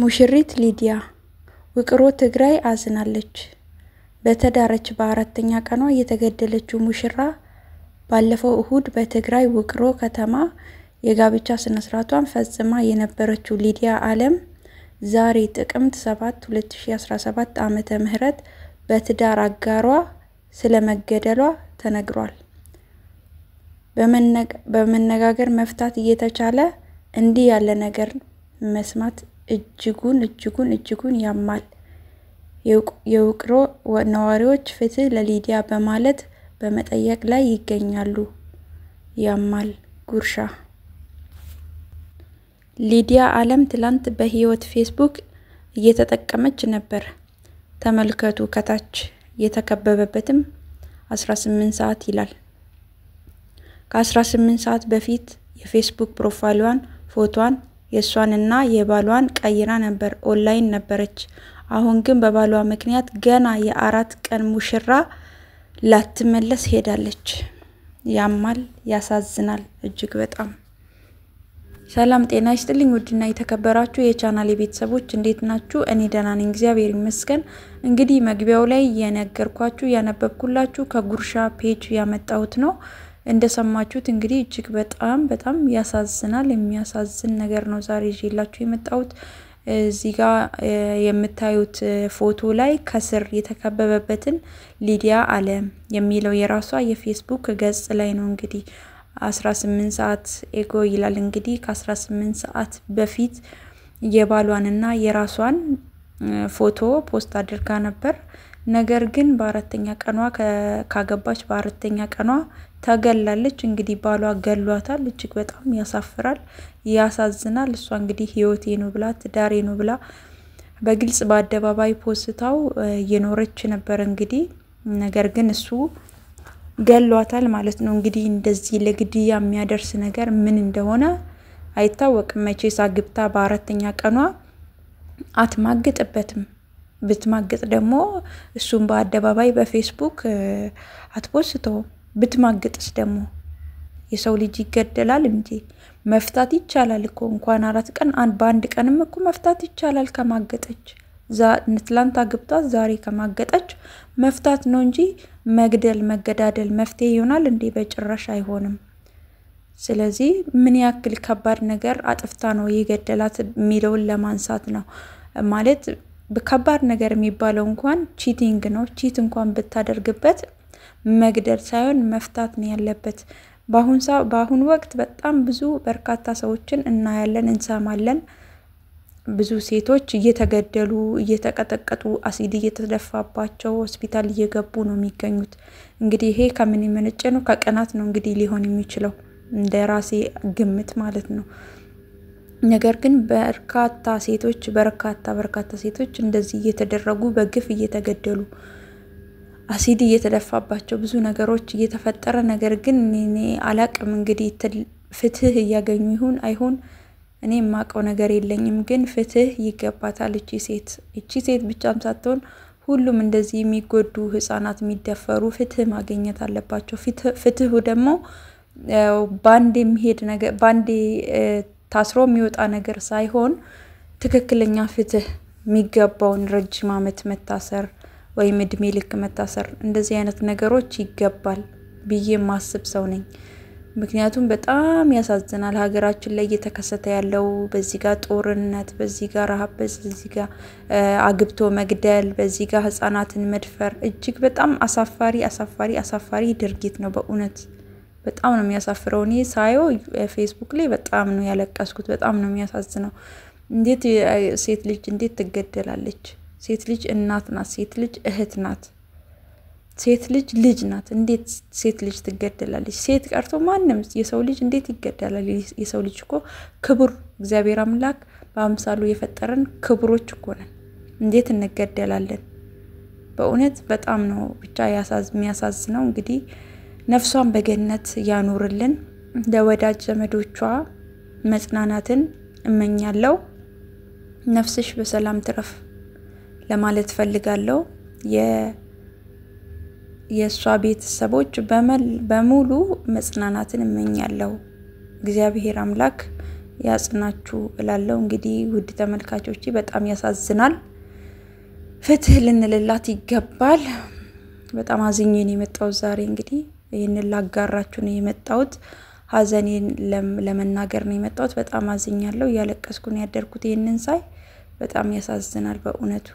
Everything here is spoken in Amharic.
ሙሽሪት ሊዲያ ውቅሮ ትግራይ አዝናለች። በተዳረች በአራተኛ ቀኗ የተገደለችው ሙሽራ ባለፈው እሁድ በትግራይ ውቅሮ ከተማ የጋብቻ ስነ-ስርዓቷን ፈጽማ የነበረችው ሊዲያ አለም ዛሬ ጥቅምት 7 2017 ዓ ምህረት በትዳር አጋሯ ስለመገደሏ ተነግሯል። በመነጋገር መፍታት እየተቻለ እንዲህ ያለ ነገር መስማት እጅጉን እጅጉን እጅጉን ያማል። የውቅሮ ነዋሪዎች ፍትህ ለሊዲያ በማለት በመጠየቅ ላይ ይገኛሉ። ያማል ጉርሻ ሊዲያ አለም ትላንት በህይወት ፌስቡክ እየተጠቀመች ነበር። ተመልከቱ ከታች የተከበበበትም 18 ሰዓት ይላል። ከ18 ሰዓት በፊት የፌስቡክ ፕሮፋይሏን ፎቶዋን የእሷንና የባሏን ቀይራ ነበር። ኦንላይን ነበረች። አሁን ግን በባሏ ምክንያት ገና የአራት ቀን ሙሽራ ላትመለስ ሄዳለች። ያማል፣ ያሳዝናል እጅግ በጣም። ሰላም ጤና ይስጥልኝ። ውድና የተከበራችሁ የቻናል ቤተሰቦች እንዴት ናችሁ? እኔ ደህና ነኝ፣ እግዚአብሔር ይመስገን። እንግዲህ መግቢያው ላይ የነገርኳችሁ ያነበብኩላችሁ ከጉርሻ ፔጅ ያመጣሁት ነው። እንደሰማችሁት እንግዲህ እጅግ በጣም በጣም ያሳዝናል። የሚያሳዝን ነገር ነው ዛሬ ይዤላችሁ የመጣሁት። እዚህ ጋ የምታዩት ፎቶ ላይ ከስር የተከበበበትን ሊዲያ አለም የሚለው የራሷ የፌስቡክ ገጽ ላይ ነው እንግዲህ 18 ሰዓት ኤጎ ይላል እንግዲህ ከ18 ሰዓት በፊት የባሏንና የራሷን ፎቶ ፖስት አድርጋ ነበር። ነገር ግን በአራተኛ ቀኗ ካገባች በአራተኛ ቀኗ ተገላለች። እንግዲህ ባሏ ገሏታል። እጅግ በጣም ያሳፍራል፣ ያሳዝናል። እሷ እንግዲህ ህይወቴ ነው ብላ ትዳሬ ነው ብላ በግልጽ በአደባባይ ፖስታው የኖረች ነበር እንግዲህ ነገር ግን እሱ ገሏታል ማለት ነው። እንግዲህ እንደዚህ ለግድያ የሚያደርስ ነገር ምን እንደሆነ አይታወቅም። መቼ ግብታ በአራተኛ ቀኗ አትማግጥበትም። ብትማግጥ ደግሞ እሱም በአደባባይ በፌስቡክ አትፖስተው። ብትማግጥስ ደግሞ የሰው ልጅ ይገደላል እንጂ መፍታት ይቻላል እኮ እንኳን አራት ቀን በአንድ ቀንም እኮ መፍታት ይቻላል። ከማገጠች ትላንት አግብቷት ዛሬ ከማገጠች መፍታት ነው እንጂ መግደል፣ መገዳደል መፍትሄ ይሆናል እንዴ? በጭራሽ አይሆንም። ስለዚህ ምን ያክል ከባድ ነገር አጥፍታ ነው የገደላት የሚለውን ለማንሳት ነው ማለት ከባድ ነገር የሚባለው እንኳን ቺቲንግ ነው። ቺት እንኳን ብታደርግበት መግደል ሳይሆን መፍታት ነው ያለበት። በአሁን ወቅት በጣም ብዙ በርካታ ሰዎችን እናያለን፣ እንሰማለን። ብዙ ሴቶች እየተገደሉ እየተቀጠቀጡ፣ አሲድ እየተደፋባቸው ሆስፒታል እየገቡ ነው የሚገኙት። እንግዲህ ይሄ ከምን የመነጨ ነው? ከቅናት ነው እንግዲህ ሊሆን የሚችለው እንደ ራሴ ግምት ማለት ነው። ነገር ግን በርካታ ሴቶች በርካታ በርካታ ሴቶች እንደዚህ እየተደረጉ በግፍ እየተገደሉ አሲድ እየተደፋባቸው ብዙ ነገሮች እየተፈጠረ ነገር ግን እኔ አላቅም እንግዲህ ፍትህ እያገኙ ይሁን አይሁን እኔ የማውቀው ነገር የለኝም። ግን ፍትህ ይገባታል እቺ ሴት እቺ ሴት ብቻም ሳትሆን ሁሉም እንደዚህ የሚጎዱ ህጻናት፣ የሚደፈሩ ፍትህ ማግኘት አለባቸው። ፍትሁ ደግሞ ባንድ የሚሄድ ነገር ባንድ ታስሮ የሚወጣ ነገር ሳይሆን ትክክለኛ ፍትህ የሚገባውን ረጅም ዓመት መታሰር ወይም እድሜ ልክ መታሰር እንደዚህ አይነት ነገሮች ይገባል ብዬ ማስብ ሰው ነኝ። ምክንያቱም በጣም ያሳዝናል። ሀገራችን ላይ እየተከሰተ ያለው በዚህ ጋር ጦርነት፣ በዚህ ጋር ረሃብ፣ በዚህ ጋር አግብቶ መግደል፣ በዚህ ጋር ህጻናትን መድፈር እጅግ በጣም አሳፋሪ አሳፋሪ አሳፋሪ ድርጊት ነው በእውነት በጣም ነው የሚያሳፍረው። እኔ ሳየው ፌስቡክ ላይ በጣም ነው ያለቀስኩት። በጣም ነው የሚያሳዝነው። እንዴት ሴት ልጅ እንዴት ትገደላለች? ሴት ልጅ እናት ናት። ሴት ልጅ እህት ናት። ሴት ልጅ ልጅ ናት። እንዴት ሴት ልጅ ትገደላለች? ሴት ቀርቶ ማንም የሰው ልጅ እንዴት ይገደላል? የሰው ልጅ እኮ ክቡር እግዚአብሔር አምላክ በአምሳሉ የፈጠረን ክቡሮች እኮ ነን። እንዴት እንገደላለን? በእውነት በጣም ነው ብቻ የሚያሳዝነው እንግዲህ ነፍሷን በገነት ያኑርልን። ለወዳጅ ዘመዶቿ መጽናናትን እመኛለሁ። ነፍስሽ በሰላም ትረፍ ለማለት ፈልጋለሁ። የእሷ ቤተሰቦች በሙሉ መጽናናትን እመኛለሁ። እግዚአብሔር አምላክ ያጽናችሁ እላለሁ። እንግዲህ ውድ ተመልካቾች በጣም ያሳዝናል። ፍትህ ልንልላት ይገባል። በጣም አዝኜን የመጣው ዛሬ እንግዲህ ይህንን ላጋራችሁ ነው የመጣሁት። ሀዘኔን ለመናገር ነው የመጣሁት። በጣም አዝኛለሁ። እያለቀስኩ ነው ያደርኩት። ይህንን ሳይ በጣም ያሳዝናል በእውነቱ።